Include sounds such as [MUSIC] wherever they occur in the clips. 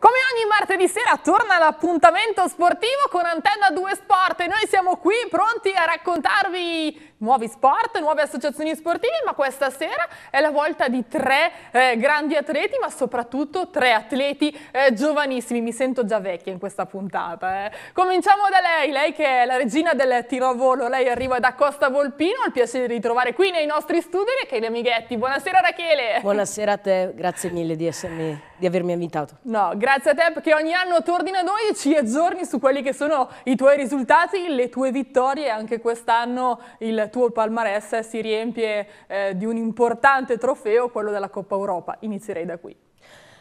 Come ogni martedì sera torna l'appuntamento sportivo con Antenna 2 Sport e noi siamo qui pronti a raccontarvi nuovi sport, nuove associazioni sportive, ma questa sera è la volta di tre eh, grandi atleti, ma soprattutto tre atleti eh, giovanissimi. Mi sento già vecchia in questa puntata. Eh. Cominciamo da lei, lei che è la regina del tiro a volo, lei arriva da Costa Volpino, ho il piacere di trovare qui nei nostri studi Rachele Amighetti. Buonasera Rachele. Buonasera a te, grazie mille di, essermi, di avermi invitato. No, grazie a te Tep che ogni anno torni da noi e ci aggiorni su quelli che sono i tuoi risultati, le tue vittorie. Anche quest'anno il tuo palmarès si riempie eh, di un importante trofeo, quello della Coppa Europa. Inizierei da qui.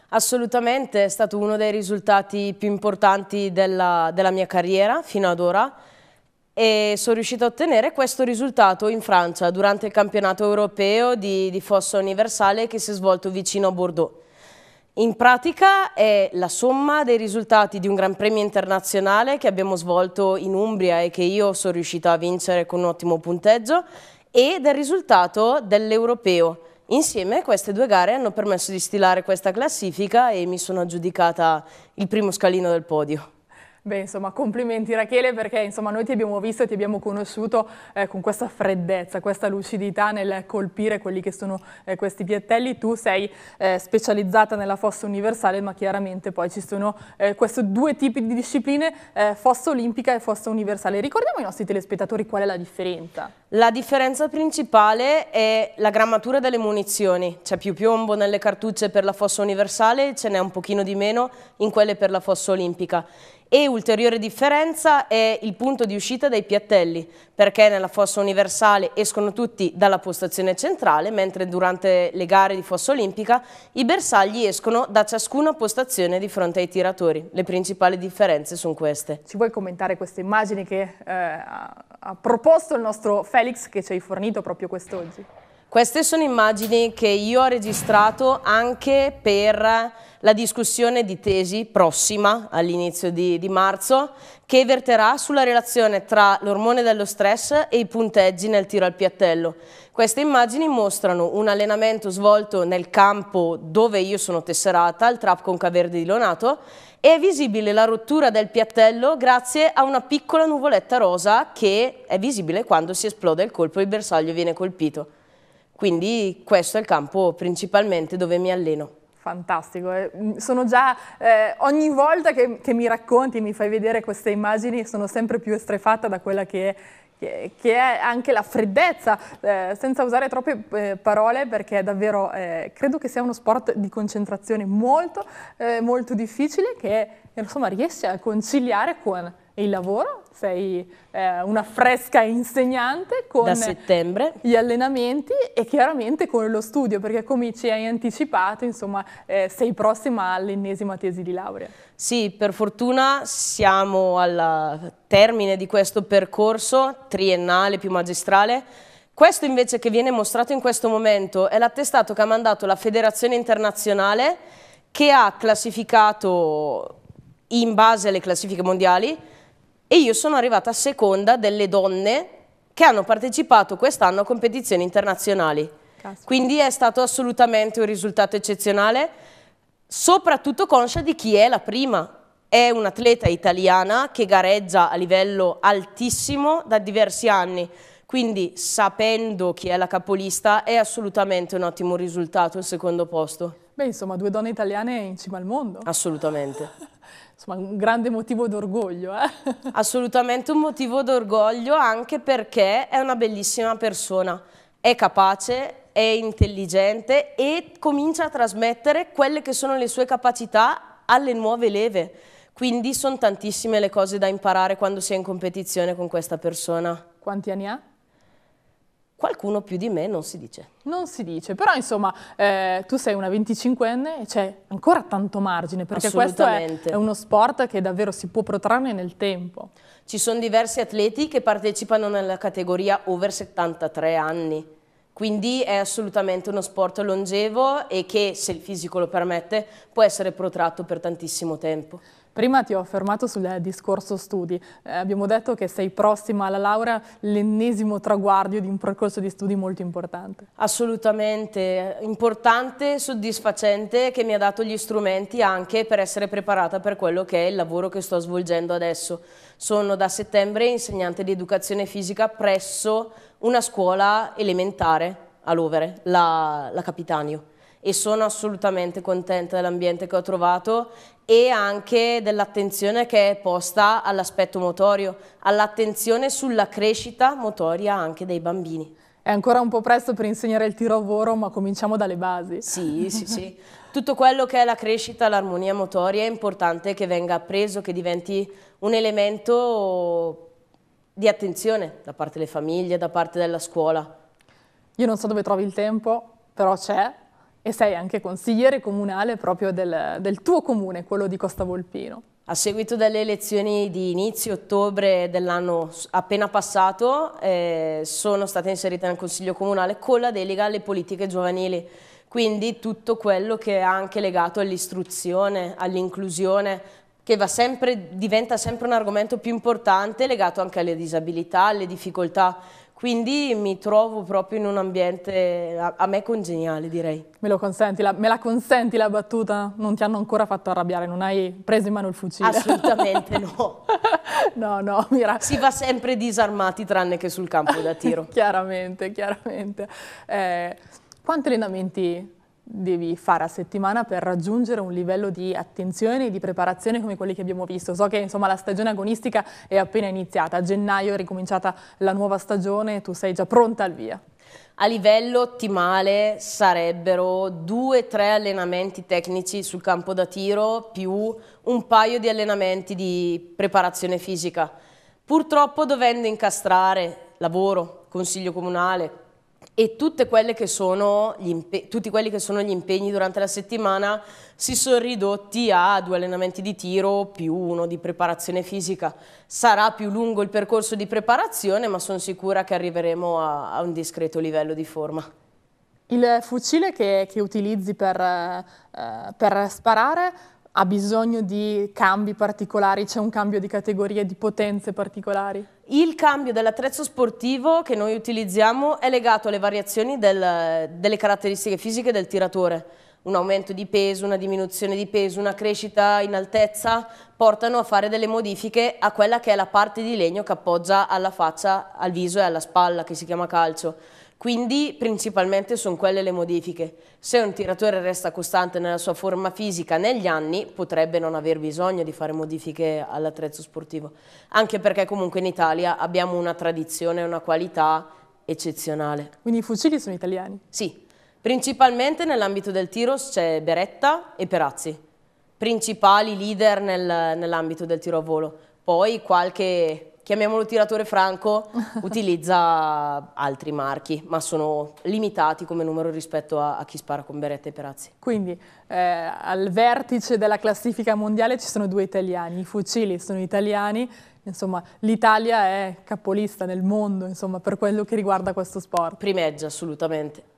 Assolutamente, è stato uno dei risultati più importanti della, della mia carriera fino ad ora e sono riuscito a ottenere questo risultato in Francia durante il campionato europeo di, di fossa universale che si è svolto vicino a Bordeaux. In pratica è la somma dei risultati di un Gran Premio internazionale che abbiamo svolto in Umbria e che io sono riuscita a vincere con un ottimo punteggio e del risultato dell'Europeo. Insieme queste due gare hanno permesso di stilare questa classifica e mi sono aggiudicata il primo scalino del podio. Beh, insomma, complimenti Rachele perché insomma, noi ti abbiamo visto e ti abbiamo conosciuto eh, con questa freddezza, questa lucidità nel colpire quelli che sono eh, questi piattelli. Tu sei eh, specializzata nella fossa universale, ma chiaramente poi ci sono eh, questi due tipi di discipline, eh, fossa olimpica e fossa universale. Ricordiamo ai nostri telespettatori qual è la differenza. La differenza principale è la grammatura delle munizioni. C'è più piombo nelle cartucce per la fossa universale, ce n'è un pochino di meno in quelle per la fossa olimpica. E ulteriore differenza è il punto di uscita dai piattelli, perché nella fossa universale escono tutti dalla postazione centrale, mentre durante le gare di fossa olimpica i bersagli escono da ciascuna postazione di fronte ai tiratori. Le principali differenze sono queste. Ci vuoi commentare queste immagini che eh, ha proposto il nostro Felix che ci hai fornito proprio quest'oggi? Queste sono immagini che io ho registrato anche per la discussione di tesi prossima all'inizio di, di, marzo che verterà sulla relazione tra l'ormone dello stress e i punteggi nel tiro al piattello. Queste immagini mostrano un allenamento svolto nel campo dove io sono tesserata, il Trap Concaverde di Lonato, e è visibile la rottura del piattello grazie a una piccola nuvoletta rosa che è visibile quando si esplode il colpo e il bersaglio viene colpito. Quindi questo è il campo principalmente dove mi alleno. Fantastico, eh, mm, sono già eh, ogni volta che, che, mi racconti, e mi fai vedere queste immagini, sono sempre più estrefatta da quella che, che, che è anche la freddezza, eh, senza usare troppe eh, parole perché davvero eh, credo che sia uno sport di concentrazione molto, eh, molto difficile che insomma riesce a conciliare con e il lavoro, sei eh, una fresca insegnante con gli allenamenti e chiaramente con lo studio, perché come ci hai anticipato, insomma, eh, sei prossima all'ennesima tesi di laurea. Sì, per fortuna siamo al termine di questo percorso triennale più magistrale. Questo invece che viene mostrato in questo momento è l'attestato che ha mandato la Federazione Internazionale che ha classificato in base alle classifiche mondiali e io sono arrivata seconda delle donne che hanno partecipato quest'anno a competizioni internazionali. Caspita. Quindi è stato assolutamente un risultato eccezionale, soprattutto conscia di chi è la prima. È un'atleta italiana che gareggia a livello altissimo da diversi anni, quindi sapendo chi è la capolista è assolutamente un ottimo risultato il secondo posto. Beh, insomma, due donne italiane in cima al mondo. Assolutamente insomma, un grande motivo d'orgoglio. Eh? [LAUGHS] Assolutamente un motivo d'orgoglio anche perché è una bellissima persona, è capace, è intelligente e comincia a trasmettere quelle che sono le sue capacità alle nuove leve. Quindi sono tantissime le cose da imparare quando si è in competizione con questa persona. Quanti anni ha? qualcuno più di me non si dice. Non si dice, però insomma eh, tu sei una 25enne e c'è ancora tanto margine perché questo è, è, uno sport che davvero si può protrarre nel tempo. Ci sono diversi atleti che partecipano nella categoria over 73 anni, quindi è assolutamente uno sport longevo e che se il fisico lo permette può essere protratto per tantissimo tempo. Prima ti ho fermato sul eh, discorso studi. Eh, abbiamo detto che sei prossima alla laurea, l'ennesimo traguardo di un percorso di studi molto importante. Assolutamente, importante, soddisfacente, che mi ha dato gli strumenti anche per essere preparata per quello che è il lavoro che sto svolgendo adesso. Sono da settembre insegnante di educazione fisica presso una scuola elementare a Lovere, la, la Capitanio e sono assolutamente contenta dell'ambiente che ho trovato e anche dell'attenzione che è posta all'aspetto motorio, all'attenzione sulla crescita motoria anche dei bambini. È ancora un po' presto per insegnare il tiro a volo, ma cominciamo dalle basi. Sì, sì, sì. Tutto quello che è la crescita, l'armonia motoria è importante che venga appreso, che diventi un elemento di attenzione da parte delle famiglie, da parte della scuola. Io non so dove trovi il tempo, però c'è, e sei anche consigliere comunale proprio del, del tuo comune, quello di Costa Volpino. A seguito delle elezioni di inizio ottobre dell'anno appena passato eh, sono stata inserita nel Consiglio Comunale con la delega alle politiche giovanili, quindi tutto quello che è anche legato all'istruzione, all'inclusione, che sempre, diventa sempre un argomento più importante legato anche alle disabilità, alle difficoltà quindi mi trovo proprio in un ambiente a, a me congeniale, direi. Me, consenti, la, me la consenti la battuta? Non ti hanno ancora fatto arrabbiare, non hai preso in mano il fucile? Assolutamente no. [LAUGHS] no, no, mira. Si va sempre disarmati tranne che sul campo da tiro. [LAUGHS] chiaramente, chiaramente. Eh, quanti allenamenti devi fare a settimana per raggiungere un livello di attenzione e di preparazione come quelli che abbiamo visto. So che insomma, la stagione agonistica è appena iniziata, a gennaio è ricominciata la nuova stagione, tu sei già pronta al via. A livello ottimale sarebbero due o tre allenamenti tecnici sul campo da tiro più un paio di allenamenti di preparazione fisica. Purtroppo dovendo incastrare lavoro, consiglio comunale, e tutti quelli che sono gli impegni durante la settimana si sono ridotti a due allenamenti di tiro più uno di preparazione fisica. Sarà più lungo il percorso di preparazione, ma sono sicura che arriveremo a, a un discreto livello di forma. Il fucile che, che utilizzi per, eh, per sparare ha bisogno di cambi particolari? C'è un cambio di categorie, di potenze particolari? Il cambio dell'attrezzo sportivo che noi utilizziamo è legato alle variazioni del, delle caratteristiche fisiche del tiratore. Un aumento di peso, una diminuzione di peso, una crescita in altezza portano a fare delle modifiche a quella che è la parte di legno che appoggia alla faccia, al viso e alla spalla che si chiama calcio. Quindi principalmente sono quelle le modifiche. Se un tiratore resta costante nella sua forma fisica negli anni, potrebbe non aver bisogno di fare modifiche all'attrezzo sportivo, anche perché comunque in Italia abbiamo una tradizione e una qualità eccezionale. Quindi i fucili sono italiani? Sì, principalmente nell'ambito del tiro c'è Beretta e Perazzi, principali leader nel, nell'ambito del tiro a volo. Poi qualche chiamiamolo tiratore franco, [LAUGHS] utilizza altri marchi, ma sono limitati come numero rispetto a, a chi spara con Beretta e perazzi. Quindi eh, al vertice della classifica mondiale ci sono due italiani, i fucili sono italiani, insomma l'Italia è capolista nel mondo insomma, per quello che riguarda questo sport. Primeggia assolutamente.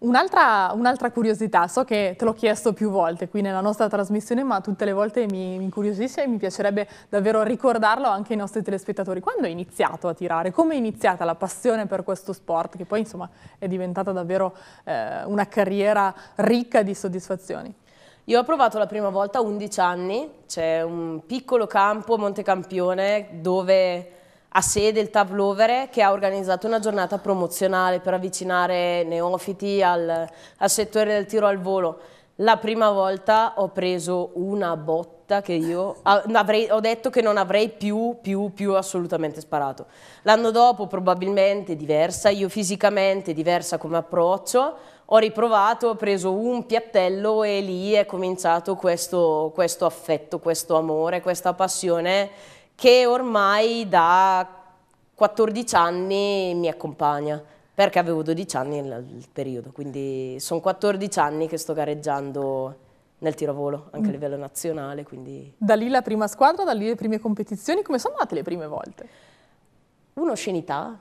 Un'altra, un'altra, curiosità, so che te l'ho chiesto più volte qui nella nostra trasmissione, ma tutte le volte mi, mi, incuriosisce e mi piacerebbe davvero ricordarlo anche ai nostri telespettatori. Quando hai iniziato a tirare? Come è iniziata la passione per questo sport, che poi insomma è diventata davvero eh, una carriera ricca di soddisfazioni? Io ho provato la prima volta a 11 anni, c'è un piccolo campo, a Montecampione, dove a sede il TAV che ha organizzato una giornata promozionale per avvicinare neofiti al, al settore del tiro al volo. La prima volta ho preso una botta che io avrei, ho detto che non avrei più, più, più assolutamente sparato. L'anno dopo probabilmente diversa, io fisicamente diversa come approccio, ho riprovato, ho preso un piattello e lì è cominciato questo, questo affetto, questo amore, questa passione che ormai da 14 anni mi accompagna, perché avevo 12 anni nel periodo, quindi sono 14 anni che sto gareggiando nel tiro a volo, anche a mm. livello nazionale. Quindi... Da lì la prima squadra, da lì le prime competizioni, come sono andate le prime volte? Un'oscenità,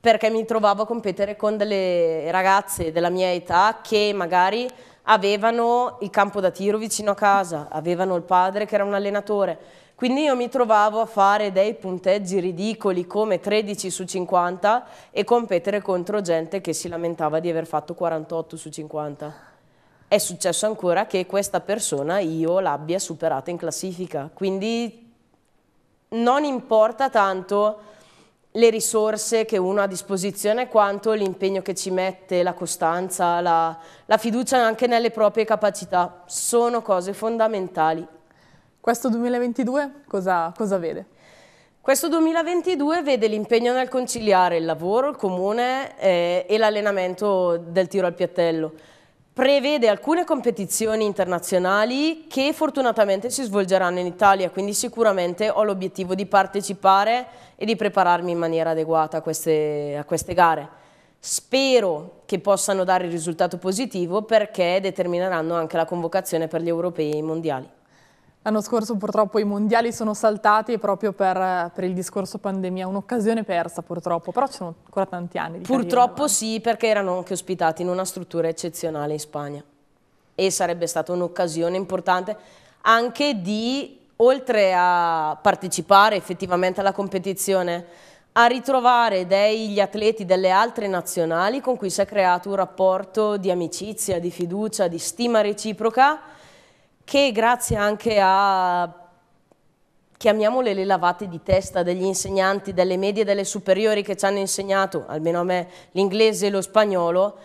perché mi trovavo a competere con delle ragazze della mia età che magari avevano il campo da tiro vicino a casa, avevano il padre che era un allenatore, quindi io mi trovavo a fare dei punteggi ridicoli come 13 su 50 e competere contro gente che si lamentava di aver fatto 48 su 50 è successo ancora che questa persona io l'abbia superata in classifica. Quindi non importa tanto le risorse che uno ha a disposizione quanto l'impegno che ci mette, la costanza, la, la fiducia anche nelle proprie capacità. Sono cose fondamentali. Questo 2022 cosa, cosa vede? Questo 2022 vede l'impegno nel conciliare il lavoro, il comune eh, e l'allenamento del tiro al piattello. Prevede alcune competizioni internazionali che fortunatamente si svolgeranno in Italia, quindi sicuramente ho l'obiettivo di partecipare e di prepararmi in maniera adeguata a queste, a queste gare spero che possano dare risultato positivo perché determineranno anche la convocazione per gli europei e i mondiali. L'anno scorso purtroppo i mondiali sono saltati proprio per, per il discorso pandemia, un'occasione persa purtroppo, però ci sono ancora tanti anni. purtroppo sì, perché erano anche ospitati in una struttura eccezionale in Spagna e sarebbe stata un'occasione importante anche di, oltre a partecipare effettivamente alla competizione, a ritrovare degli atleti delle altre nazionali con cui si è creato un rapporto di amicizia, di fiducia, di stima reciproca che grazie anche a, chiamiamole le lavate di testa degli insegnanti delle medie e delle superiori che ci hanno insegnato, almeno a me, l'inglese e lo spagnolo,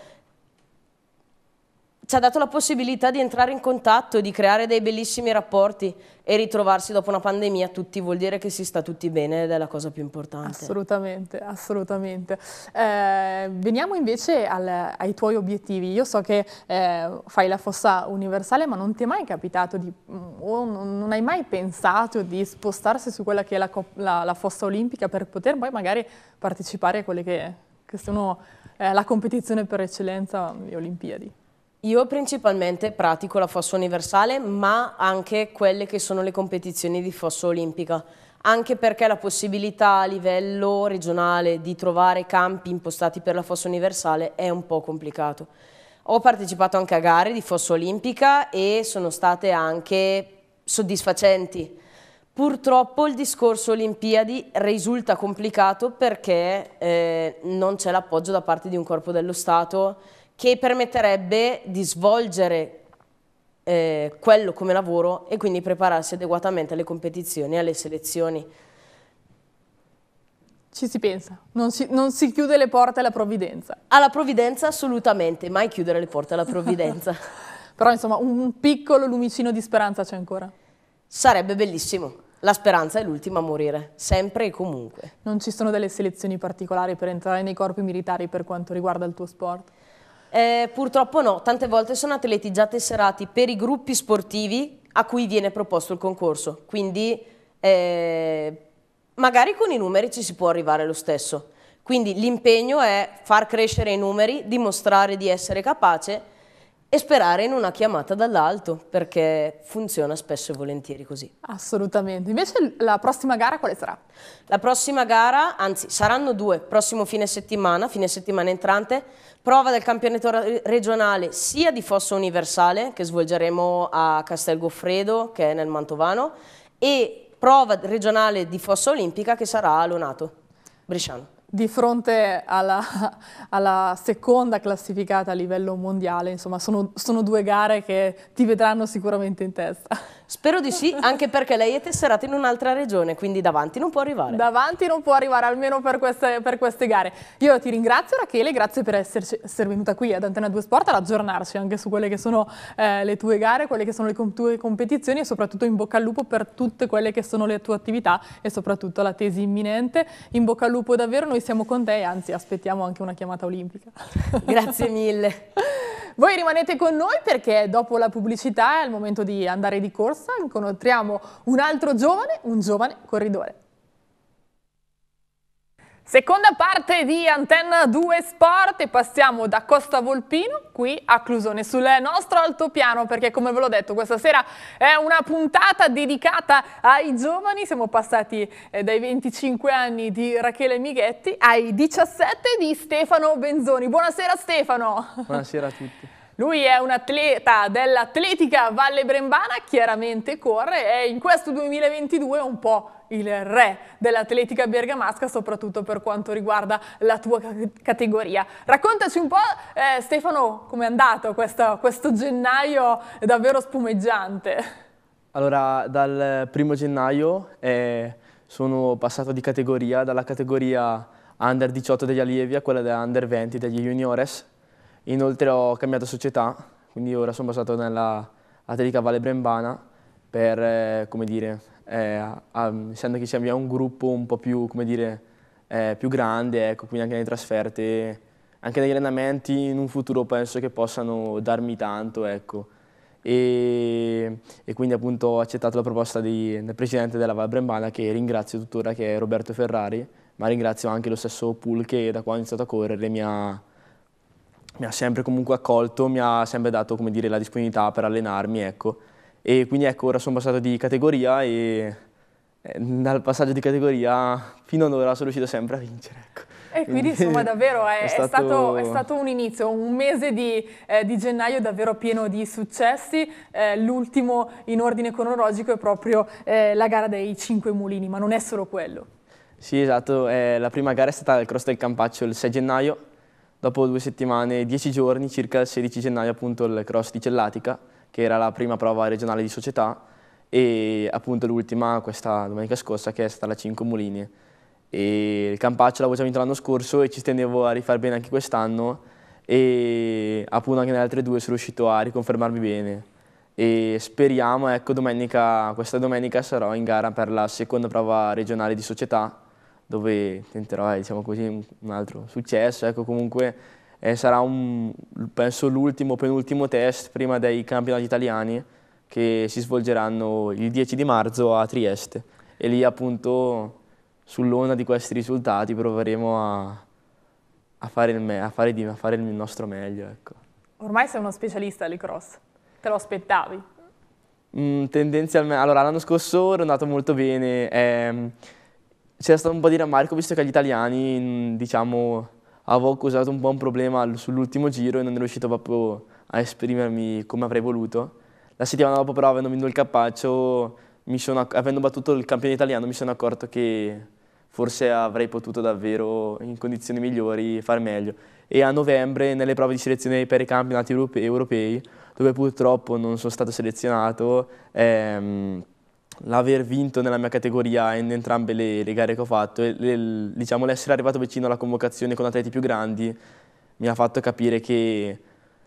ci ha dato la possibilità di entrare in contatto, di creare dei bellissimi rapporti e ritrovarsi dopo una pandemia tutti vuol dire che si sta tutti bene ed è la cosa più importante. Assolutamente, assolutamente. Eh, veniamo invece al, ai tuoi obiettivi. Io so che eh, fai la fossa universale ma non ti è mai capitato di, mm, o non hai mai pensato di spostarsi su quella che è la, la, la fossa olimpica per poter poi magari partecipare a quelle che, che sono eh, la competizione per eccellenza, le Olimpiadi. Io principalmente pratico la fossa universale, ma anche quelle che sono le competizioni di fossa olimpica, anche perché la possibilità a livello regionale di trovare campi impostati per la fossa universale è un po' complicato. Ho partecipato anche a gare di fossa olimpica e sono state anche soddisfacenti. Purtroppo il discorso Olimpiadi risulta complicato perché eh, non c'è l'appoggio da parte di un corpo dello Stato che permetterebbe di svolgere eh, quello come lavoro e quindi prepararsi adeguatamente alle competizioni, alle selezioni. Ci si pensa, non si, non si, chiude le porte alla provvidenza. Alla provvidenza assolutamente, mai chiudere le porte alla provvidenza. [LAUGHS] Però insomma un piccolo lumicino di speranza c'è ancora. Sarebbe bellissimo. La speranza è l'ultima a morire, sempre e comunque. Non ci sono delle selezioni particolari per entrare nei corpi militari per quanto riguarda il tuo sport? Eh, purtroppo no, tante volte sono atleti già tesserati per i gruppi sportivi a cui viene proposto il concorso, quindi eh, magari con i numeri ci si può arrivare lo stesso. Quindi l'impegno è far crescere i numeri, dimostrare di essere capace e sperare in una chiamata dall'alto, perché funziona spesso e volentieri così. Assolutamente. Invece la prossima gara quale sarà? La prossima gara, anzi saranno due, prossimo fine settimana, fine settimana entrante, prova del campionato regionale sia di Fossa Universale, che svolgeremo a Castel Goffredo, che è nel Mantovano, e prova regionale di Fossa Olimpica, che sarà a Lonato, Bresciano di fronte alla, [LAUGHS] alla, seconda classificata a livello mondiale, insomma, sono, sono due gare che ti vedranno sicuramente in testa. Spero di sì, anche perché lei è tesserata in un'altra regione, quindi davanti non può arrivare. Davanti non può arrivare, almeno per queste, per queste gare. Io ti ringrazio Rachele, grazie per esserci, essere venuta qui ad Antena 2 Sport ad aggiornarci anche su quelle che sono eh, le tue gare, quelle che sono le tue competizioni e soprattutto in bocca al lupo per tutte quelle che sono le tue attività e soprattutto la tesi imminente. In bocca al lupo davvero, noi siamo con te e anzi aspettiamo anche una chiamata olimpica. Grazie mille. [LAUGHS] Voi rimanete con noi perché dopo la pubblicità è il momento di andare di corsa, incontriamo un altro giovane, un giovane corridore. Seconda parte di Antenna 2 Sport e passiamo da Costa Volpino qui a Clusone sul nostro altopiano perché come ve l'ho detto questa sera è una puntata dedicata ai giovani, siamo passati eh, dai 25 anni di Rachele Mighetti ai 17 di Stefano Benzoni. Buonasera Stefano! Buonasera a tutti. Lui è un atleta dell'Atletica Valle Brembana, chiaramente corre e in questo 2022 è un po' il re dell'atletica bergamasca, soprattutto per quanto riguarda la tua categoria. Raccontaci un po', eh, Stefano, com'è andato questo, questo gennaio davvero spumeggiante? Allora, dal primo gennaio eh, sono passato di categoria, dalla categoria under 18 degli allievi a quella da under 20 degli juniores. Inoltre ho cambiato società, quindi ora sono passato nella Atletica Valle Brembana per, eh, come dire, eh, essendo che abbiamo un gruppo un po' più, dire, eh, più grande, ecco, quindi anche nelle trasferte, anche negli allenamenti in un futuro penso che possano darmi tanto. Ecco. E, e, quindi appunto ho accettato la proposta di, del presidente della Val Brembana che ringrazio tuttora che è Roberto Ferrari ma ringrazio anche lo stesso Pool che da quando ho iniziato a correre mi ha, mi ha sempre comunque accolto, mi ha sempre dato dire, la disponibilità per allenarmi ecco. E quindi ecco, ora sono passato di categoria e eh, dal passaggio di categoria fino ad ora sono riuscito sempre a vincere. Ecco. E quindi, insomma davvero eh, [LAUGHS] è, è, stato... È, stato, è, stato... un inizio, un mese di, eh, di gennaio davvero pieno di successi, eh, l'ultimo in ordine cronologico è proprio eh, la gara dei cinque mulini, ma non è solo quello. Sì esatto, eh, la prima gara è stata il cross del Campaccio il 6 gennaio, dopo due settimane, dieci giorni, circa il 16 gennaio appunto il cross di Cellatica che era la prima prova regionale di società e appunto l'ultima questa domenica scorsa che è stata la Cincomolini. E il Campaccio l'avevo già vinto l'anno scorso e ci tenevo a rifar bene anche quest'anno e appunto anche nelle altre due sono riuscito a riconfermarmi bene e speriamo, ecco domenica, questa domenica sarò in gara per la seconda prova regionale di società dove tenterò eh, diciamo così, un altro successo, ecco comunque e sarà un, penso l'ultimo, penultimo test prima dei campionati italiani che si svolgeranno il 10 di marzo a Trieste e lì appunto sull'onda di questi risultati proveremo a, a, fare, il a, fare, di, a fare, il nostro meglio. Ecco. Ormai sei uno specialista di cross, te lo aspettavi? Mm, tendenzialmente, allora l'anno scorso ero andato molto bene, ehm, c'era stato un po' di rammarico visto che gli italiani, mm, diciamo, avevo causato un po' un problema sull'ultimo giro e non ero riuscito proprio a esprimermi come avrei voluto. La settimana dopo però avendo vinto il cappaccio, sono, avendo battuto il campione italiano mi sono accorto che forse avrei potuto davvero in condizioni migliori far meglio. E a novembre nelle prove di selezione per i campionati europei, dove purtroppo non sono stato selezionato, ehm, l'aver vinto nella mia categoria in entrambe le, le gare che ho fatto e diciamo, l'essere diciamo, arrivato vicino alla convocazione con atleti più grandi mi ha fatto capire che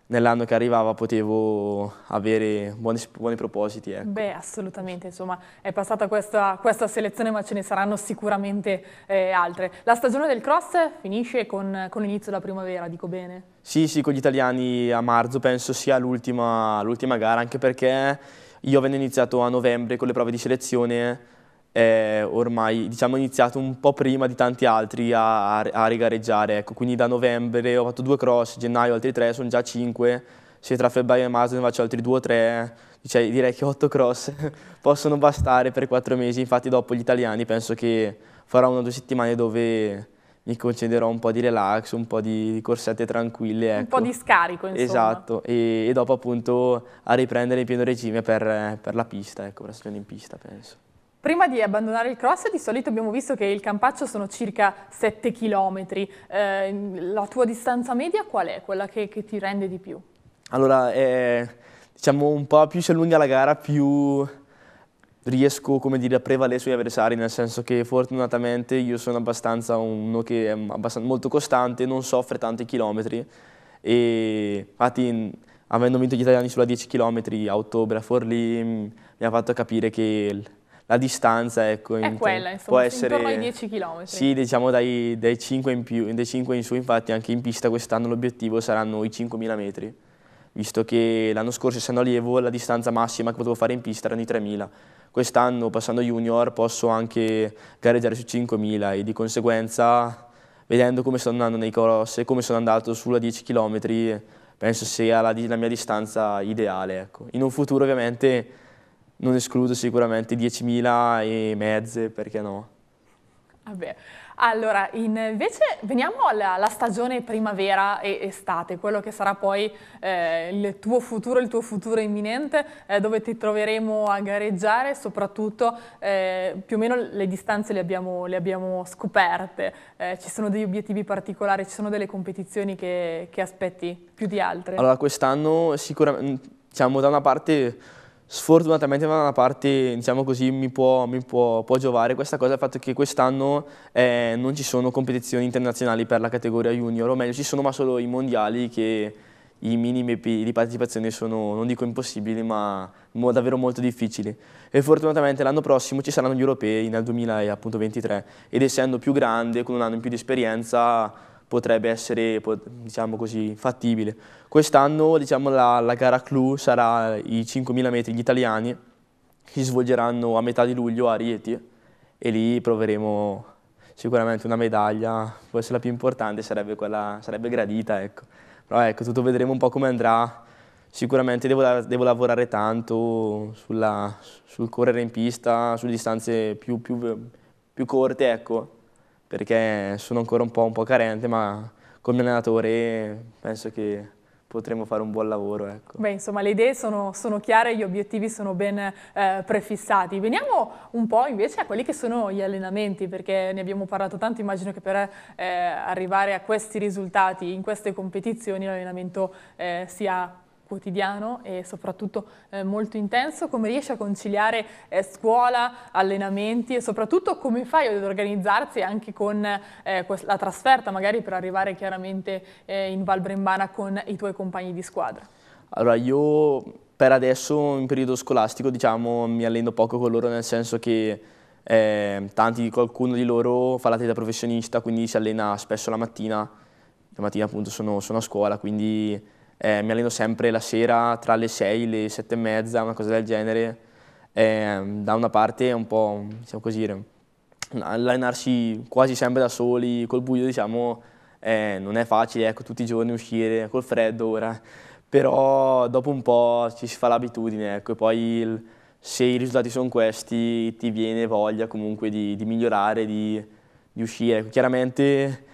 nell'anno che arrivava potevo avere buoni, buoni propositi. Ecco. Beh, assolutamente, insomma, è passata questa, questa, selezione ma ce ne saranno sicuramente eh, altre. La stagione del cross finisce con, con l'inizio della primavera, dico bene? Sì, sì, con gli italiani a marzo penso sia l'ultima gara, anche perché io avendo iniziato a novembre con le prove di selezione, eh, ormai diciamo, ho iniziato un po' prima di tanti altri a, a regareggiare, ecco. quindi da novembre ho fatto due cross, gennaio altri tre, sono già cinque, se tra febbraio e marzo ne faccio altri due o tre, cioè, direi che otto cross [LAUGHS] possono bastare per quattro mesi, infatti dopo gli italiani penso che farò una o due settimane dove mi concederò un po' di relax, un po' di corsette tranquille. Ecco. Un po' ecco. di scarico, insomma. Esatto, e, e dopo appunto a riprendere in pieno regime per, per la pista, ecco, per la stagione in pista, penso. Prima di abbandonare il cross, di solito abbiamo visto che il campaccio sono circa 7 km. Eh, la tua distanza media qual è? Quella che, che ti rende di più? Allora, eh, diciamo un po' più si allunga la gara, più riesco dire, a prevalere sugli avversari, nel senso che fortunatamente io sono abbastanza uno che è abbastanza, molto costante, non soffre tanti chilometri e infatti avendo vinto gli italiani sulla 10 km a ottobre a Forlì mi ha fatto capire che la distanza ecco, è quella, insomma, può essere intorno ai 10 km. Sì, diciamo dai, dai 5 in più, dai 5 in su, infatti anche in pista quest'anno l'obiettivo saranno i 5.000 metri, visto che l'anno scorso essendo allievo la distanza massima che potevo fare in pista erano i 3.000 quest'anno passando junior posso anche gareggiare su 5.000 e di conseguenza vedendo come sto andando nei cross e come sono andato sulla 10 km penso sia la, la mia distanza ideale. Ecco. In un futuro ovviamente non escludo sicuramente 10.000 e mezze, perché no? Vabbè. Allora, invece veniamo alla, alla stagione primavera e estate, quello che sarà poi eh, il tuo futuro, il tuo futuro imminente, eh, dove ti troveremo a gareggiare, soprattutto eh, più o meno le distanze le abbiamo, le abbiamo scoperte, eh, ci sono degli obiettivi particolari, ci sono delle competizioni che, che aspetti più di altre? Allora, quest'anno sicuramente, mm, diciamo da una parte Sfortunatamente da una parte, diciamo così, mi, può, mi può, può, giovare questa cosa, il fatto che quest'anno eh, non ci sono competizioni internazionali per la categoria junior, o meglio ci sono ma solo i mondiali che i minimi di partecipazione sono, non dico impossibili, ma davvero molto difficili. E fortunatamente l'anno prossimo ci saranno gli europei nel 2023 ed essendo più grande, con un anno in più di esperienza, potrebbe essere diciamo così, fattibile. Quest'anno diciamo, la, la, gara clou sarà i 5.000 metri gli italiani, che si svolgeranno a metà di luglio a Rieti e lì proveremo sicuramente una medaglia, forse la più importante sarebbe quella, sarebbe gradita, ecco. però ecco, tutto vedremo un po' come andrà, sicuramente devo, devo lavorare tanto sulla, sul correre in pista, su distanze più, più, più corte, ecco perché sono ancora un po', un po carente, ma come allenatore penso che potremo fare un buon lavoro. Ecco. Beh, insomma, le idee sono, sono, chiare, gli obiettivi sono ben eh, prefissati. Veniamo un po' invece a quelli che sono gli allenamenti, perché ne abbiamo parlato tanto, immagino che per eh, arrivare a questi risultati in queste competizioni l'allenamento eh, sia quotidiano e soprattutto eh, molto intenso, come riesci a conciliare eh, scuola, allenamenti e soprattutto come fai ad organizzarsi anche con eh, la trasferta magari per arrivare chiaramente eh, in Val Brembana con i tuoi compagni di squadra? Allora io per adesso in periodo scolastico diciamo mi alleno poco con loro nel senso che eh, tanti, di qualcuno di loro fa la teta professionista quindi si allena spesso la mattina, la mattina appunto sono, sono a scuola quindi eh, mi alleno sempre la sera tra le 6 e le 7 e mezza, una cosa del genere. Eh, da una parte è un po', diciamo così, allenarsi quasi sempre da soli, col buio diciamo, eh, non è facile, ecco, tutti i giorni uscire, col freddo ora, però dopo un po' ci si fa l'abitudine, ecco, e poi il, se i risultati sono questi ti viene voglia comunque di, di migliorare, di, di uscire. chiaramente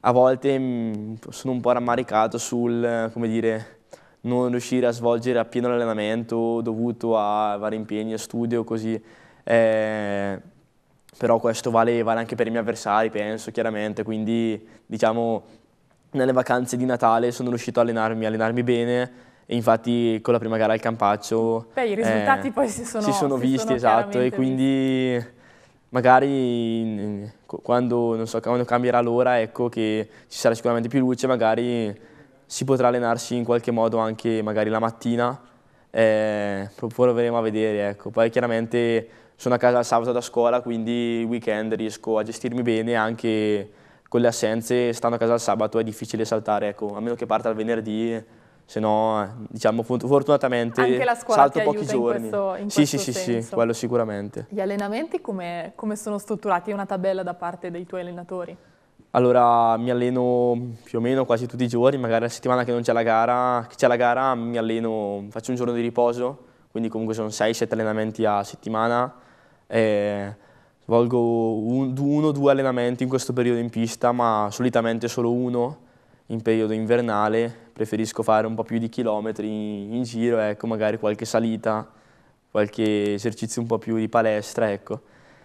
a volte mm, sono un po' rammaricato sul, come dire, non riuscire a svolgere appieno l'allenamento dovuto a vari impegni, a studio, così. Eh, però questo vale, vale, anche per i miei avversari, penso, chiaramente, quindi diciamo nelle vacanze di Natale sono riuscito a allenarmi, a allenarmi bene e infatti con la prima gara al Campaccio... Beh, i risultati eh, poi si sono, si sono si visti, sono esatto, e quindi magari in, in, quando, so, quando, cambierà l'ora ecco che ci sarà sicuramente più luce, magari si potrà allenarsi in qualche modo anche magari la mattina, eh, proveremo a vedere. Ecco. Poi chiaramente sono a casa il sabato da scuola, quindi il weekend riesco a gestirmi bene anche con le assenze, stando a casa il sabato è difficile saltare, ecco, a meno che parta il venerdì se no, diciamo, fortunatamente salto pochi giorni. In questo, in sì, questo sì, senso. sì, sì, quello sicuramente. Gli allenamenti come, come sono strutturati? È una tabella da parte dei tuoi allenatori? Allora mi alleno più o meno quasi tutti i giorni, magari la settimana che non c'è la gara, c'è la gara mi alleno, faccio un giorno di riposo, quindi comunque sono 6-7 allenamenti a settimana, svolgo un, uno o due allenamenti in questo periodo in pista, ma solitamente solo uno in periodo invernale preferisco fare un po' più di chilometri in giro, ecco, magari qualche salita, qualche esercizio un po' più di palestra, ecco.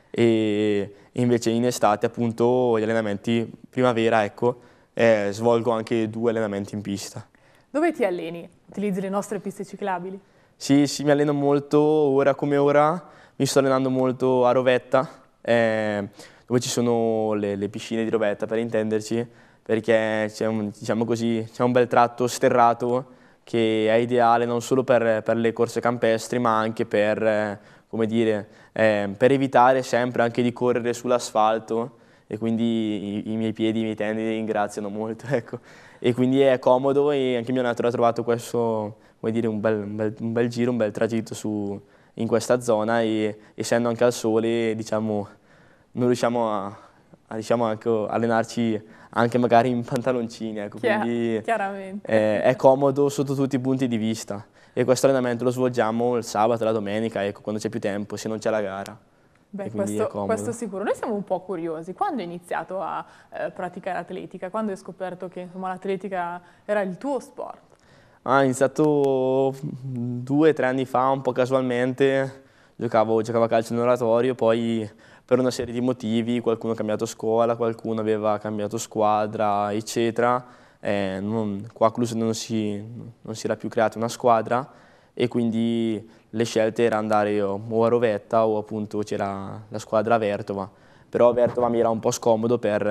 E invece in estate appunto gli allenamenti primavera, ecco, eh, svolgo anche due allenamenti in pista. Dove ti alleni? Utilizzi le nostre piste ciclabili? Sì, sì, mi alleno molto ora come ora, mi sto allenando molto a Rovetta, eh, dove ci sono le, le piscine di Rovetta per intenderci, perché c'è un, diciamo un, bel tratto sterrato che è ideale non solo per, per le corse campestri ma anche per, dire, eh, per evitare sempre anche di correre sull'asfalto e quindi i, i, miei piedi, i miei tendini ringraziano molto, [LAUGHS] ecco. E quindi è comodo e anche mio neonato ha trovato questo, dire, un, bel, un, bel, un bel, giro, un bel tragitto su, in questa zona e essendo anche al sole, diciamo, non riusciamo a, a diciamo, ecco, allenarci anche magari in pantaloncini, ecco, Chiar quindi eh, è comodo sotto tutti i punti di vista. E questo allenamento lo svolgiamo il sabato e la domenica, ecco, quando c'è più tempo, se non c'è la gara. Beh, questo, questo, sicuro. Noi siamo un po' curiosi. Quando hai iniziato a eh, praticare atletica? Quando hai scoperto che l'atletica era il tuo sport? Ah, ho iniziato mm, due o tre anni fa, un po' casualmente. Giocavo, giocavo a calcio in oratorio, poi per una serie di motivi, qualcuno ha cambiato scuola, qualcuno aveva cambiato squadra, eccetera. Eh, non, qua a Cluj non si, non si era più creata una squadra e quindi le scelte erano andare o a Rovetta o appunto c'era la squadra a Vertova. Però a Vertova mi era un po' scomodo per,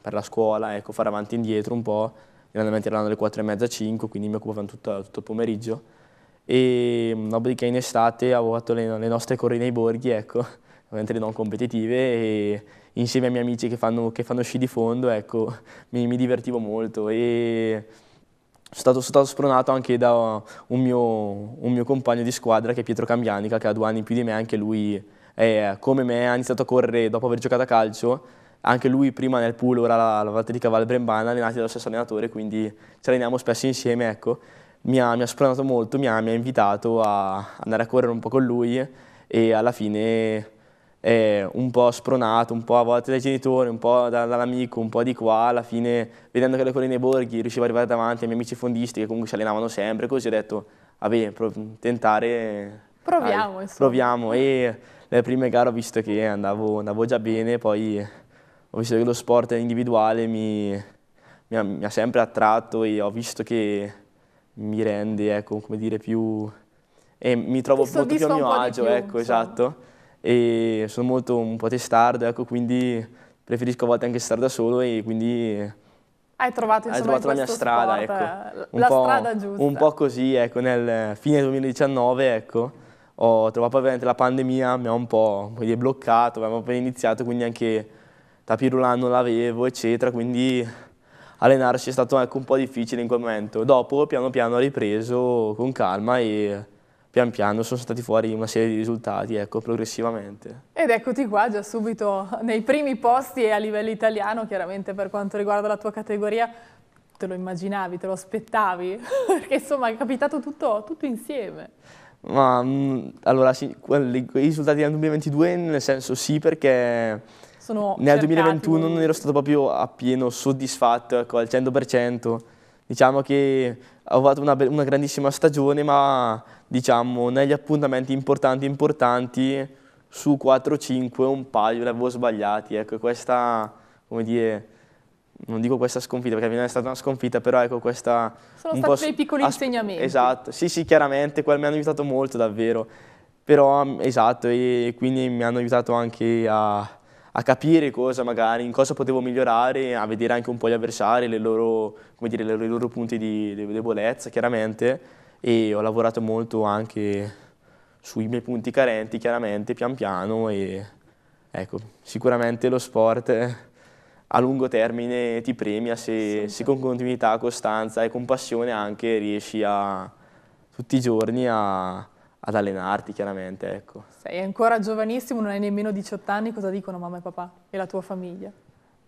per la scuola, ecco, fare avanti e indietro un po', Gli generalmente erano alle 4 e mezza, 5, quindi mi occupavano tutto, tutto il pomeriggio. E dopodiché in estate avevo fatto le, le nostre corri nei borghi, ecco, ovviamente le non competitive e insieme ai miei amici che fanno, che fanno sci di fondo ecco, [LAUGHS] mi, mi divertivo molto e sono stato, sono stato, spronato anche da un mio, un mio, compagno di squadra che è Pietro Cambianica che ha due anni più di me, anche lui è, come me ha iniziato a correre dopo aver giocato a calcio anche lui prima nel pool, ora la, la Valtteri Caval Brembana, allenati dallo stesso allenatore, quindi ci alleniamo spesso insieme, ecco. Mi ha, mi ha spronato molto, mi ha, mi ha invitato a andare a correre un po' con lui e alla fine eh, un po' spronato, un po' a volte dai genitori, un po' da, dall'amico, un po' di qua, alla fine vedendo che le colline borghi riuscivo ad arrivare davanti ai miei amici fondisti che comunque si allenavano sempre, così ho detto, vabbè, tentare... Proviamo, ah, Proviamo e le prime gare ho visto che andavo, andavo già bene, poi ho visto che lo sport individuale mi, mi, ha, mi ha, sempre attratto e ho visto che mi rende, ecco, come dire, più... e mi trovo molto più a mio agio, più, ecco, insomma. esatto e sono molto un po' testardo, ecco, quindi preferisco a volte anche stare da solo e quindi... Hai trovato, insomma, Hai trovato in ecco. eh, la mia strada, sport, ecco. la strada giusta. Un po' così, ecco, nel fine 2019, ecco, ho trovato ovviamente la pandemia, mi ha un po' bloccato, abbiamo appena iniziato, quindi anche tapirulano non l'avevo, eccetera, quindi allenarsi è stato anche ecco, un po' difficile in quel momento. Dopo, piano piano, ho ripreso con calma e pian piano sono stati fuori una serie di risultati, ecco, progressivamente. Ed eccoti qua già subito nei primi posti e a livello italiano, chiaramente per quanto riguarda la tua categoria, te lo immaginavi, te lo aspettavi? [LAUGHS] Perché insomma è capitato tutto, tutto insieme. Ma mm, allora sì, quelli, i risultati del 2022 nel senso sì perché Sono nel cercati. 2021 non ero stato proprio appieno soddisfatto ecco, al 100%. Diciamo che ho avuto una, una grandissima stagione ma diciamo, negli appuntamenti importanti importanti su 4-5 un paio li avevo sbagliati. Ecco, questa, come dire, non dico questa sconfitta perché non è stata una sconfitta, però ecco questa... Sono stati dei piccoli insegnamenti. Esatto, sì sì, chiaramente, quelli mi hanno aiutato molto davvero, però mm, esatto, e quindi mi hanno aiutato anche a, a capire cosa magari, in cosa potevo migliorare, a vedere anche un po' gli avversari, le loro, dire, le, i loro punti di, di debolezza, chiaramente, e ho lavorato molto anche sui miei punti carenti chiaramente pian piano e ecco, sicuramente lo sport a lungo termine ti premia se, se, con continuità, costanza e con passione anche riesci a tutti i giorni a, ad allenarti chiaramente. Ecco. Sei ancora giovanissimo, non hai nemmeno 18 anni, cosa dicono mamma e papà e la tua famiglia?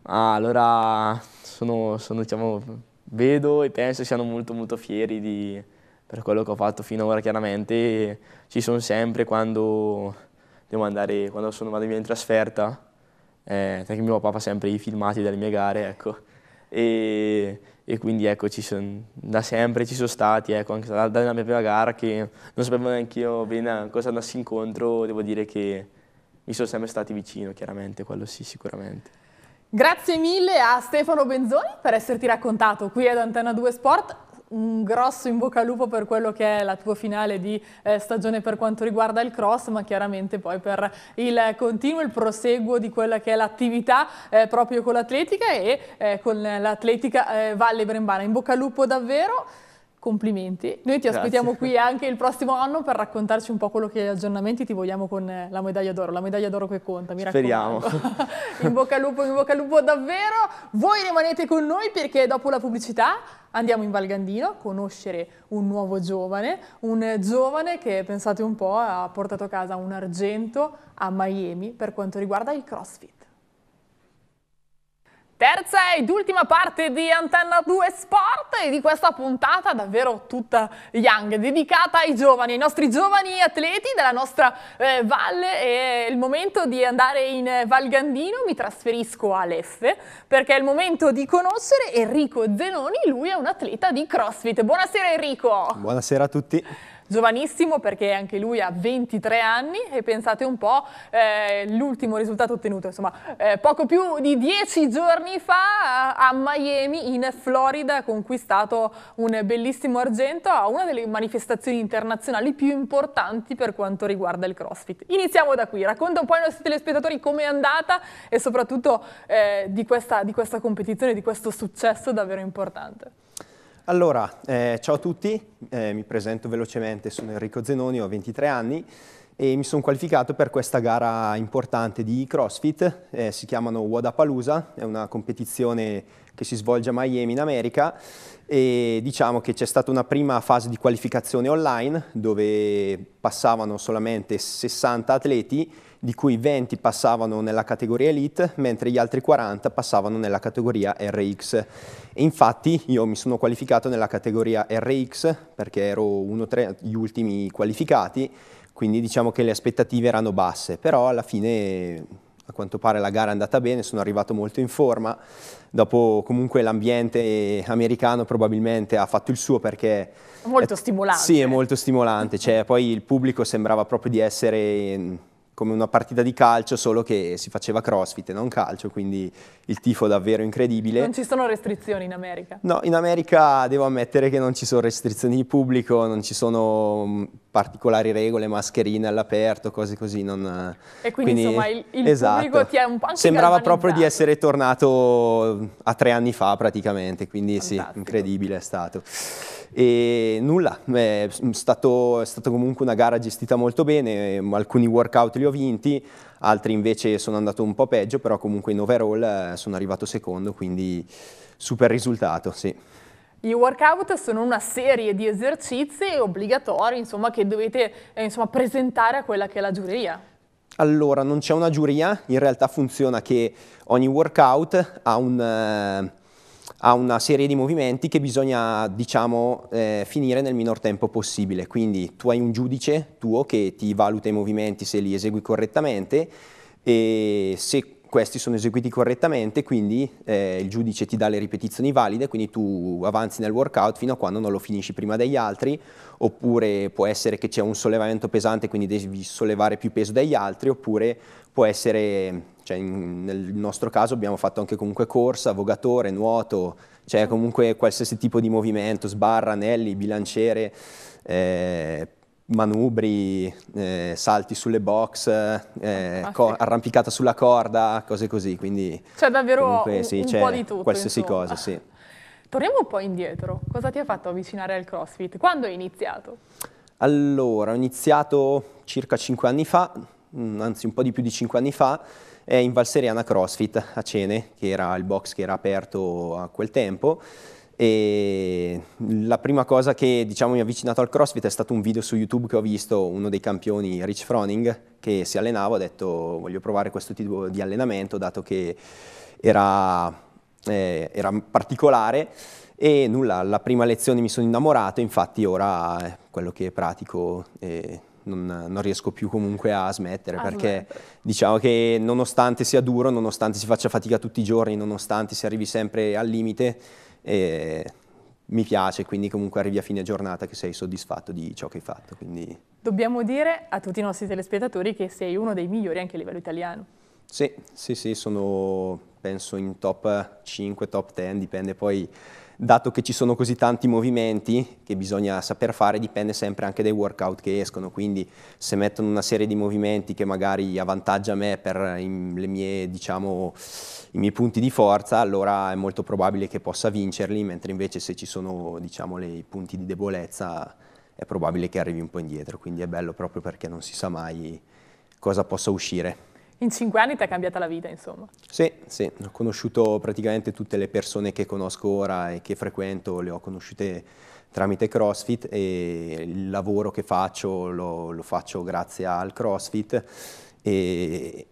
Ah, allora sono, sono diciamo, vedo e penso siano molto molto fieri di, per quello che ho fatto finora chiaramente ci sono sempre quando devo andare, quando sono, vado via in trasferta, eh, perché mio papà fa sempre i filmati delle mie gare, ecco. E, e quindi ecco, ci son, da sempre ci sono stati, ecco, anche dalla, mia prima gara che non sapevo neanche io bene cosa andassi incontro, devo dire che mi sono sempre stati vicino, chiaramente, quello sì, sicuramente. Grazie mille a Stefano Benzoni per esserti raccontato qui ad Antenna 2 Sport un grosso in bocca al lupo per quello che è la tua finale di eh, stagione per quanto riguarda il cross, ma chiaramente poi per il continuo, il proseguo di quella che è l'attività eh, proprio con l'atletica e eh, con l'atletica eh, Valle Brembana. In bocca al lupo davvero complimenti. Noi ti aspettiamo Grazie. qui anche il prossimo anno per raccontarci un po' quello che aggiornamenti ti vogliamo con eh, la medaglia d'oro, la medaglia d'oro che conta, mi Speriamo. [LAUGHS] in bocca al lupo, in bocca al lupo davvero. Voi rimanete con noi perché dopo la pubblicità andiamo in Valgandino a conoscere un nuovo giovane, un giovane che pensate un po' ha portato a casa un argento a Miami per quanto riguarda il CrossFit. Terza ed ultima parte di Antenna 2 Sport e di questa puntata davvero tutta young, dedicata ai giovani, ai nostri giovani atleti della nostra eh, valle. È il momento di andare in Val Gandino, mi trasferisco all'Effe perché è il momento di conoscere Enrico Zenoni, lui è un atleta di CrossFit. Buonasera Enrico! Buonasera a tutti! giovanissimo perché anche lui ha 23 anni e pensate un po' eh, l'ultimo risultato ottenuto, insomma eh, poco più di 10 giorni fa a Miami in Florida ha conquistato un bellissimo argento a una delle manifestazioni internazionali più importanti per quanto riguarda il CrossFit. Iniziamo da qui, racconta un po' ai nostri telespettatori com'è andata e soprattutto eh, di, questa, di questa competizione, di questo successo davvero importante. Allora, eh, ciao a tutti, eh, mi presento velocemente, sono Enrico Zenoni, ho 23 anni e mi sono qualificato per questa gara importante di CrossFit, eh, si chiamano Wadapalooza, è una competizione che si svolge a Miami in America e diciamo che c'è stata una prima fase di qualificazione online dove passavano solamente 60 atleti di cui 20 passavano nella categoria Elite, mentre gli altri 40 passavano nella categoria RX. E infatti io mi sono qualificato nella categoria RX perché ero uno tra gli ultimi qualificati, quindi diciamo che le aspettative erano basse, però alla fine a quanto pare la gara è andata bene, sono arrivato molto in forma, dopo comunque l'ambiente americano probabilmente ha fatto il suo perché... Molto è, stimolante. Sì, è molto stimolante, cioè, [LAUGHS] poi il pubblico sembrava proprio di essere come una partita di calcio, solo che si faceva crossfit e non calcio, quindi il tifo davvero incredibile. Non ci sono restrizioni in America? No, in America devo ammettere che non ci sono restrizioni di pubblico, non ci sono mm, particolari regole, mascherine all'aperto, cose così. Non... E quindi, quindi, insomma il, il esatto. pubblico ti è un po' Sembrava proprio di essere tornato a tre anni fa praticamente, quindi Fantastico. sì, incredibile è stato. E nulla, è, stato, è stata comunque una gara gestita molto bene, alcuni workout li ho vinti, altri invece sono andato un po' peggio, però comunque in overall eh, sono arrivato secondo, quindi super risultato, sì. I workout sono una serie di esercizi obbligatori insomma, che dovete eh, insomma, presentare a quella che è la giuria. Allora, non c'è una giuria, in realtà funziona che ogni workout ha un... Eh, ha una serie di movimenti che bisogna diciamo, eh, finire nel minor tempo possibile. Quindi tu hai un giudice tuo che ti valuta i movimenti se li esegui correttamente e se questi sono eseguiti correttamente, quindi eh, il giudice ti dà le ripetizioni valide, quindi tu avanzi nel workout fino a quando non lo finisci prima degli altri, oppure può essere che c'è un sollevamento pesante, quindi devi sollevare più peso degli altri, oppure può essere cioè in, nel nostro caso abbiamo fatto anche comunque corsa, vogatore, nuoto, cioè comunque qualsiasi tipo di movimento, sbarra, anelli, bilanciere, eh, manubri, eh, salti sulle box, eh, ah, co- arrampicata sulla corda, cose così. Quindi cioè davvero comunque, un, sì, un cioè, po' di tutto. Qualsiasi insomma. cosa, sì. Torniamo un po' indietro. Cosa ti ha fatto avvicinare al CrossFit? Quando hai iniziato? Allora, ho iniziato circa 5 anni fa, mm, anzi un po' di più di 5 anni fa, è in Valseriana CrossFit a Cene, che era il box che era aperto a quel tempo. E la prima cosa che diciamo, mi ha avvicinato al CrossFit è stato un video su YouTube che ho visto, uno dei campioni Rich Froning, che si allenava, ho detto voglio provare questo tipo di allenamento, dato che era, eh, era particolare e nulla, alla prima lezione mi sono innamorato, infatti ora è eh, quello che pratico eh, non, non riesco più comunque a smettere ah, perché beh. diciamo che nonostante sia duro, nonostante si faccia fatica tutti i giorni, nonostante si arrivi sempre al limite, eh, mi piace, quindi comunque arrivi a fine giornata che sei soddisfatto di ciò che hai fatto. Quindi... Dobbiamo dire a tutti i nostri telespettatori che sei uno dei migliori anche a livello italiano. Sì, sì, sì, sono penso in top 5, top 10, dipende poi dato che ci sono così tanti movimenti che bisogna saper fare, dipende sempre anche dai workout che escono, quindi se mettono una serie di movimenti che magari avvantaggia me per mie, diciamo, i miei punti di forza, allora è molto probabile che possa vincerli, mentre invece se ci sono diciamo, i punti di debolezza è probabile che arrivi un po' indietro, quindi è bello proprio perché non si sa mai cosa possa uscire in cinque anni ti è cambiata la vita, insomma. Sì, sì, ho conosciuto praticamente tutte le persone che conosco ora e che frequento, le ho conosciute tramite CrossFit e il lavoro che faccio lo, lo faccio grazie al CrossFit e,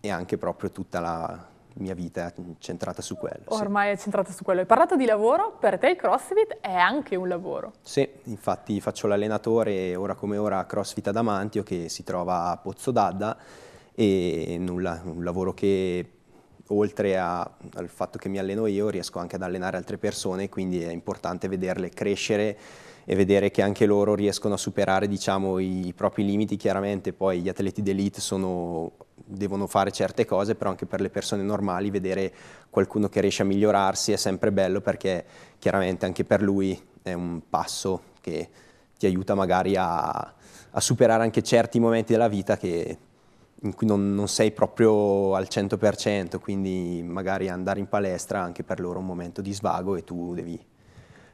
e, anche proprio tutta la mia vita è centrata su quello. Ormai sì. è centrata su quello. Hai parlato di lavoro, per te il CrossFit è anche un lavoro. Sì, infatti faccio l'allenatore ora come ora a CrossFit ad Amantio che si trova a Pozzo d'Adda e nulla, un lavoro che oltre a, al fatto che mi alleno io riesco anche ad allenare altre persone, quindi è importante vederle crescere e vedere che anche loro riescono a superare diciamo, i propri limiti, chiaramente poi gli atleti d'elite sono devono fare certe cose, però anche per le persone normali vedere qualcuno che riesce a migliorarsi è sempre bello perché chiaramente anche per lui è un passo che ti aiuta magari a, a superare anche certi momenti della vita che in cui non, non, sei proprio al 100%, quindi magari andare in palestra anche per loro un momento di svago e tu devi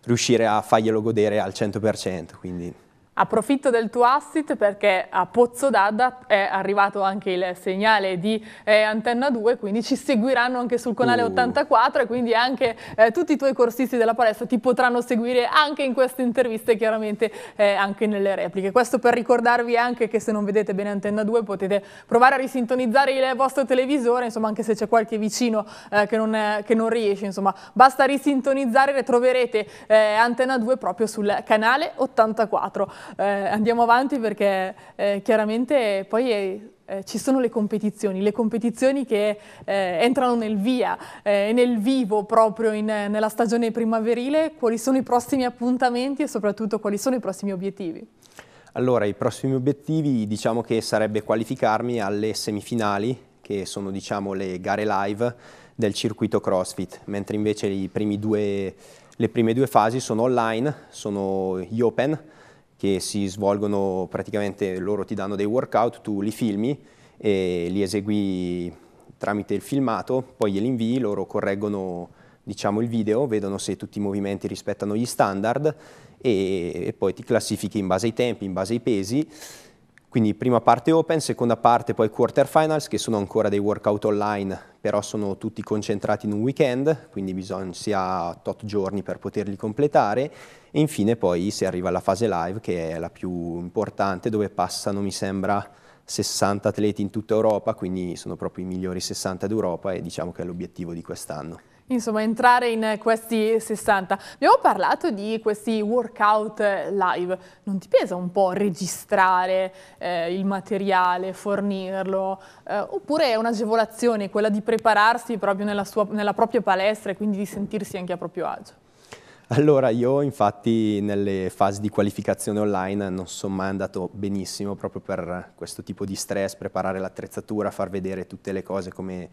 riuscire a farglielo godere al 100%. Quindi. Approfitto del tuo assist perché a Pozzo d'Adda è arrivato anche il segnale di eh, Antenna 2, quindi ci seguiranno anche sul canale uh. 84 e quindi anche eh, tutti i tuoi corsisti della palestra ti potranno seguire anche in queste interviste, chiaramente eh, anche nelle repliche. Questo per ricordarvi anche che se non vedete bene Antenna 2 potete provare a risintonizzare il vostro televisore, insomma anche se c'è qualche vicino eh, che non, che, non, riesce, insomma basta risintonizzare e troverete eh, Antenna 2 proprio sul canale 84 eh, andiamo avanti perché eh, chiaramente poi è, eh, eh, ci sono le competizioni, le competizioni che eh, entrano nel via e eh, nel vivo proprio in, nella stagione primaverile, quali sono i prossimi appuntamenti e soprattutto quali sono i prossimi obiettivi? Allora, i prossimi obiettivi diciamo che sarebbe qualificarmi alle semifinali, che sono diciamo le gare live del circuito CrossFit, mentre invece due, le prime due fasi sono online, sono gli Open, che si svolgono praticamente, loro ti danno dei workout, tu li filmi e li esegui tramite il filmato, poi glieli invii, loro correggono diciamo, il video, vedono se tutti i movimenti rispettano gli standard e, e poi ti classifichi in base ai tempi, in base ai pesi. Quindi prima parte open, seconda parte poi quarter finals che sono ancora dei workout online però sono tutti concentrati in un weekend, quindi bisogna si ha tot giorni per poterli completare e infine poi si arriva alla fase live che è la più importante dove passano mi sembra 60 atleti in tutta Europa, quindi sono proprio i migliori 60 d'Europa e diciamo che è l'obiettivo di quest'anno. Insomma, entrare in questi 60. Abbiamo parlato di questi workout live. Non ti pesa un po' registrare eh, il materiale, fornirlo? Eh, oppure è un'agevolazione quella di prepararsi proprio nella, sua, nella propria palestra e quindi di sentirsi anche a proprio agio? Allora io infatti nelle fasi di qualificazione online non sono mai andato benissimo proprio per questo tipo di stress, preparare l'attrezzatura, far vedere tutte le cose come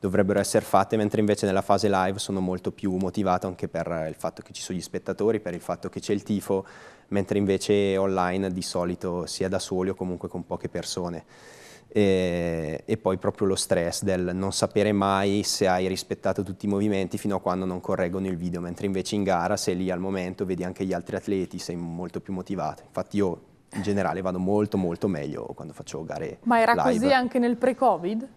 dovrebbero essere fatte, mentre invece nella fase live sono molto più motivato anche per il fatto che ci sono gli spettatori, per il fatto che c'è il tifo, mentre invece online di solito sia da soli o comunque con poche persone e, e, poi proprio lo stress del non sapere mai se hai rispettato tutti i movimenti fino a quando non correggono il video, mentre invece in gara sei lì al momento, vedi anche gli altri atleti, sei molto più motivato. Infatti io in generale vado molto molto meglio quando faccio gare Ma era live. così anche nel pre-Covid?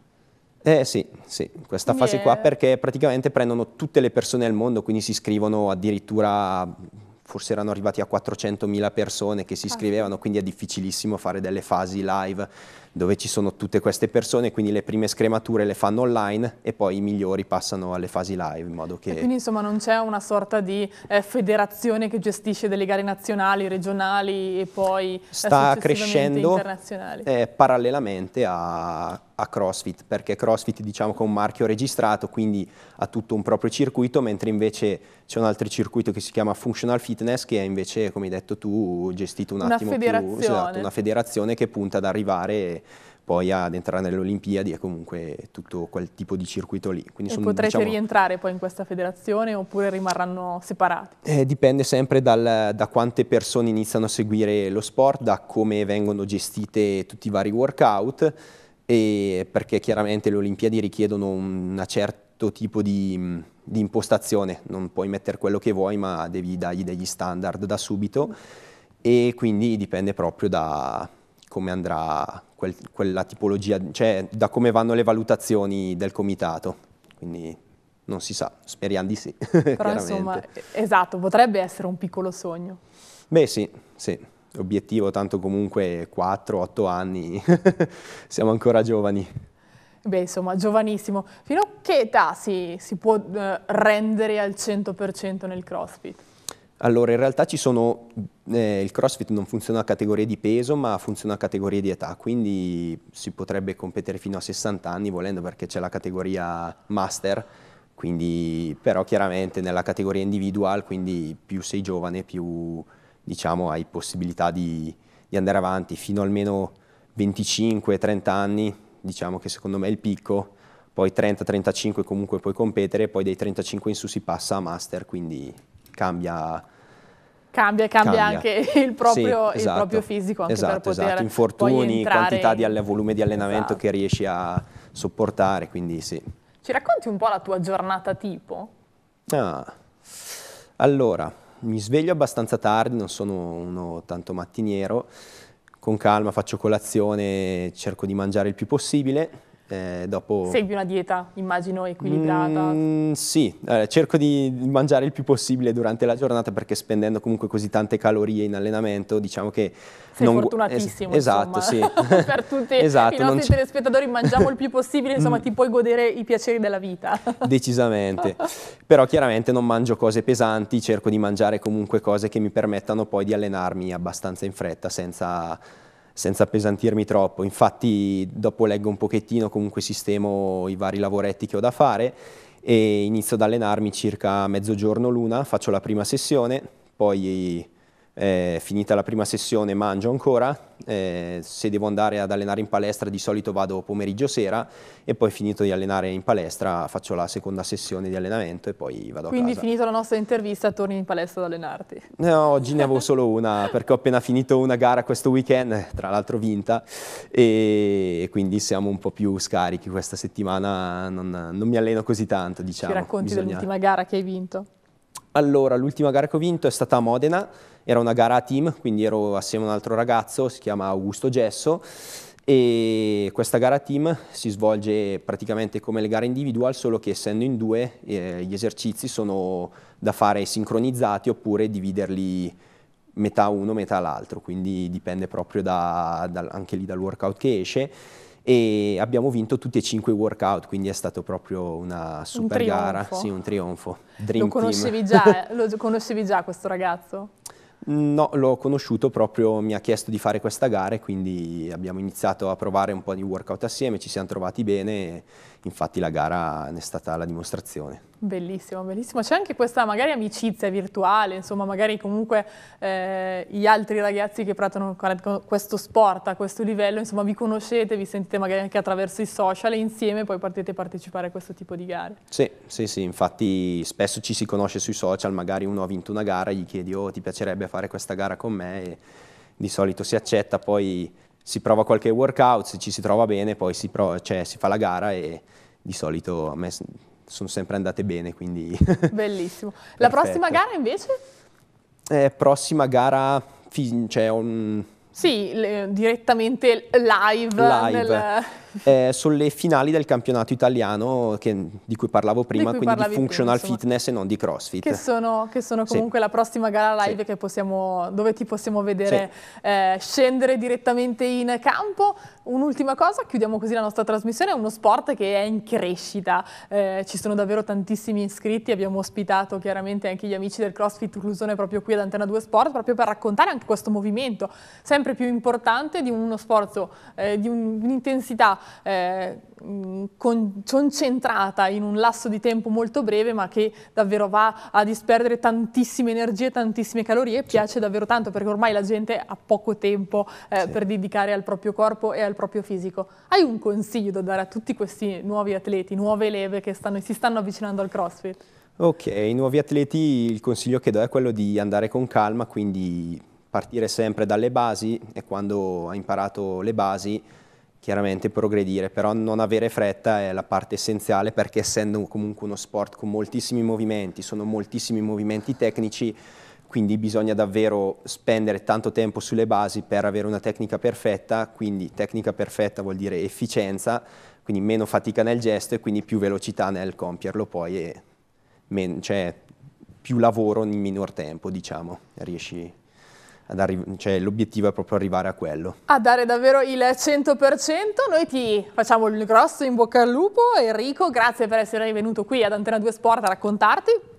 Eh sì, sì, questa quindi fase è... qua perché praticamente prendono tutte le persone al mondo, quindi si iscrivono addirittura forse erano arrivati a 400.000 persone che si ah. iscrivevano, quindi è difficilissimo fare delle fasi live dove ci sono tutte queste persone, quindi le prime scremature le fanno online e poi i migliori passano alle fasi live in modo che... E quindi insomma non c'è una sorta di eh, federazione che gestisce delle gare nazionali, regionali e poi... Eh, Sta crescendo eh, parallelamente a a CrossFit, perché CrossFit diciamo che è un marchio registrato, quindi ha tutto un proprio circuito, mentre invece c'è un altro circuito che si chiama Functional Fitness, che è invece, come hai detto tu, gestito un una attimo federazione. più... Esatto, una federazione che punta ad arrivare poi ad entrare nelle Olimpiadi e comunque tutto quel tipo di circuito lì. Quindi sono, potrete diciamo, rientrare poi in questa federazione oppure rimarranno separati? Eh, dipende sempre dal, da quante persone iniziano a seguire lo sport, da come vengono gestite tutti i vari workout e perché chiaramente le Olimpiadi richiedono un certo tipo di, di, impostazione, non puoi mettere quello che vuoi ma devi dargli degli standard da subito e quindi dipende proprio da come andrà quel, quella tipologia, cioè da come vanno le valutazioni del comitato, quindi non si sa, speriamo di sì. [LAUGHS] Però insomma, esatto, potrebbe essere un piccolo sogno. Beh sì, sì obiettivo, tanto comunque 4-8 anni, [LAUGHS] siamo ancora giovani. Beh, insomma, giovanissimo. Fino a che età si, si può eh, rendere al 100% nel CrossFit? Allora, in realtà ci sono, eh, il CrossFit non funziona a categorie di peso, ma funziona a categorie di età, quindi si potrebbe competere fino a 60 anni volendo perché c'è la categoria master, quindi, però chiaramente nella categoria individual, quindi più sei giovane, più, diciamo, hai possibilità di, di andare avanti fino almeno 25-30 anni, diciamo che secondo me è il picco, poi 30-35 comunque puoi competere, poi dai 35 in su si passa a master, quindi cambia... Cambia, cambia, cambia. anche il proprio, sì, esatto. il proprio esatto. fisico, anche esatto, per esatto. poter esatto. infortuni, quantità di alle, volume di allenamento esatto. che riesci a sopportare, quindi sì. Ci racconti un po' la tua giornata tipo? Ah, allora, mi sveglio abbastanza tardi, non sono uno tanto mattiniero, con calma faccio colazione, cerco di mangiare il più possibile eh, dopo... Segui una dieta, immagino, equilibrata? Mm, sì, eh, cerco di mangiare il più possibile durante la giornata perché spendendo comunque così tante calorie in allenamento, diciamo che... Sei non... fortunatissimo, es- Esatto, sì. [LAUGHS] per tutti esatto, i nostri telespettatori mangiamo il più possibile, [LAUGHS] insomma ti puoi godere i piaceri della vita. [LAUGHS] Decisamente. Però chiaramente non mangio cose pesanti, cerco di mangiare comunque cose che mi permettano poi di allenarmi abbastanza in fretta senza senza appesantirmi troppo. Infatti dopo leggo un pochettino, comunque sistemo i vari lavoretti che ho da fare e inizio ad allenarmi circa mezzogiorno l'una, faccio la prima sessione, poi eh, finita la prima sessione mangio ancora, eh, se devo andare ad allenare in palestra di solito vado pomeriggio sera e poi finito di allenare in palestra faccio la seconda sessione di allenamento e poi vado Quindi a casa. Quindi finita la nostra intervista torni in palestra ad allenarti? No, oggi ne avevo solo una perché ho appena finito una gara questo weekend, tra l'altro vinta e quindi siamo un po' più scarichi questa settimana, non, non mi alleno così tanto diciamo. Ci racconti Bisogna... dell'ultima gara che hai vinto? Allora, l'ultima gara che ho vinto è stata a Modena era una gara a team, quindi ero assieme a un altro ragazzo, si chiama Augusto Gesso, e questa gara team si svolge praticamente come le gare individual, solo che essendo in due eh, gli esercizi sono da fare sincronizzati oppure dividerli metà uno, metà l'altro, quindi dipende proprio da, da, anche lì dal workout che esce e abbiamo vinto tutti e cinque i workout, quindi è stato proprio una super un gara, sì, un trionfo. Dream lo conoscevi, già, eh? [LAUGHS] lo conoscevi già questo ragazzo? No, l'ho conosciuto proprio, mi ha chiesto di fare questa gara e quindi abbiamo iniziato a provare un po' di workout assieme, ci siamo trovati bene infatti la gara ne è stata la dimostrazione. Bellissimo, bellissimo. C'è anche questa magari amicizia virtuale, insomma magari comunque eh, gli altri ragazzi che praticano questo sport a questo livello, insomma vi conoscete, vi sentite magari anche attraverso i social e insieme poi partite a partecipare a questo tipo di gare. Sì, sì, sì, infatti spesso ci si conosce sui social, magari uno ha vinto una gara, gli chiedi oh ti piacerebbe fare questa gara con me e di solito si accetta, poi si prova qualche workout, se ci si trova bene poi si, prova, cioè, si fa la gara e di solito a me sono sempre andate bene, quindi... [LAUGHS] Bellissimo. La prossima gara invece? Eh, prossima gara, cioè un... Sì, le, direttamente live. Live. Nel eh, sulle finali del campionato italiano che, di cui parlavo prima, di cui quindi di functional prima, fitness e non di crossfit. Che sono, che sono comunque sì. la prossima gara live sì. possiamo, dove ti possiamo vedere sì. eh, scendere direttamente in campo. Un'ultima cosa, chiudiamo così la nostra trasmissione, è uno sport che è in crescita, eh, ci sono davvero tantissimi iscritti, abbiamo ospitato chiaramente anche gli amici del CrossFit Clusone proprio qui ad Antena 2 Sport, proprio per raccontare anche questo movimento sempre più importante di uno sforzo, eh, di un'intensità eh, mm, con concentrata in un lasso di tempo molto breve ma che davvero va a disperdere tantissime energie, tantissime calorie e certo. piace davvero tanto perché ormai la gente ha poco tempo eh, sì. per dedicare al proprio corpo e al proprio fisico. Hai un consiglio da dare a tutti questi nuovi atleti, nuove leve che stanno, si stanno avvicinando al CrossFit? Ok, i nuovi atleti il consiglio che do è quello di andare con calma, quindi partire sempre dalle basi e quando hai imparato le basi chiaramente progredire, però non avere fretta è la parte essenziale perché essendo comunque uno sport con moltissimi movimenti, sono moltissimi movimenti tecnici, quindi bisogna davvero spendere tanto tempo sulle basi per avere una tecnica perfetta, quindi tecnica perfetta vuol dire efficienza, quindi meno fatica nel gesto e quindi più velocità nel compierlo poi e cioè, più lavoro in minor tempo, diciamo, riesci arri- cioè, l'obiettivo è proprio arrivare a quello. A dare davvero il 100%, noi ti facciamo il grosso in bocca al lupo, Enrico, grazie per essere venuto qui ad Antena 2 Sport a raccontarti.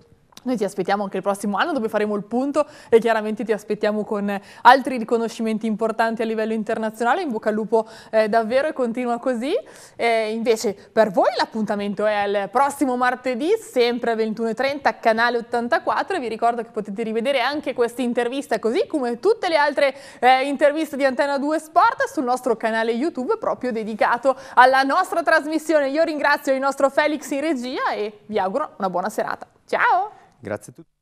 Noi ti aspettiamo anche il prossimo anno dove faremo il punto e chiaramente ti aspettiamo con eh, altri riconoscimenti importanti a livello internazionale. In bocca al lupo eh, davvero e continua così. E invece per voi l'appuntamento è al prossimo martedì, sempre alle 21.30, canale 84. e Vi ricordo che potete rivedere anche questa intervista così come tutte le altre eh, interviste di Antena 2 Sport sul nostro canale YouTube proprio dedicato alla nostra trasmissione. Io ringrazio il nostro Felix in regia e vi auguro una buona serata. Ciao! Grazie a tutti.